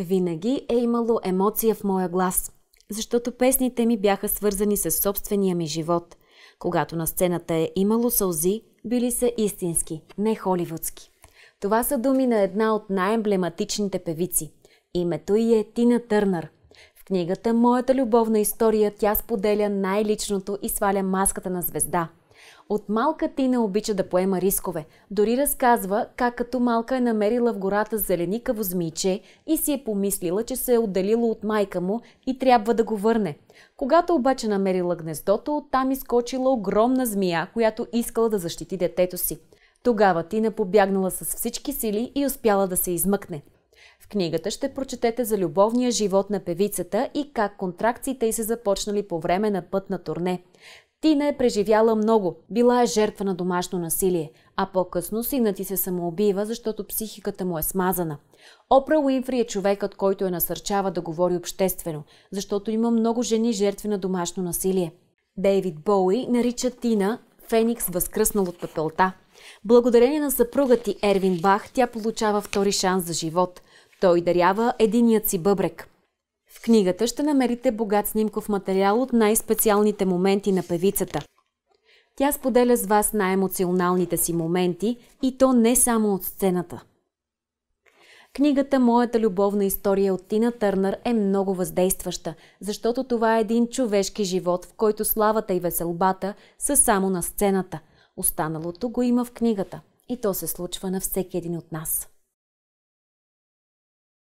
Винаги е имало емоция в моя глас, защото песните ми бяха свързани с собствения ми живот. Когато на сцената е имало сълзи, били са истински, не холивудски. Това са думи на една от най-емблематичните певици. Името й е Тина Търнър. В книгата Моята любовна история тя споделя най-личното и сваля маската на звезда – от малка ти не обича да поема рискове. Дори разказва как като малка е намерила в гората зеленикаво змиче и си е помислила, че се е отделила от майка му и трябва да го върне. Когато обаче намерила гнездото, оттам изкочила огромна змия, която искала да защити детето си. Тогава Тина побягнала с всички сили и успяла да се измъкне. В книгата ще прочетете за любовния живот на певицата и как контракциите й се започнали по време на път на турне. Тина е преживяла много. Била е жертва на домашно насилие, а по-късно сина ти се самоубива, защото психиката му е смазана. Опра Уинфри е човекът, който я насърчава да говори обществено, защото има много жени жертви на домашно насилие. Дейвид Боуи нарича Тина Феникс възкръснал от пепелта. Благодарение на съпруга ти Ервин Бах, тя получава втори шанс за живот. Той дарява единият си бъбрек – в книгата ще намерите богат снимков материал от най-специалните моменти на певицата. Тя споделя с вас най-емоционалните си моменти и то не само от сцената. Книгата Моята любовна история от Тина Търнър е много въздействаща, защото това е един човешки живот, в който славата и веселбата са само на сцената. Останалото го има в книгата и то се случва на всеки един от нас.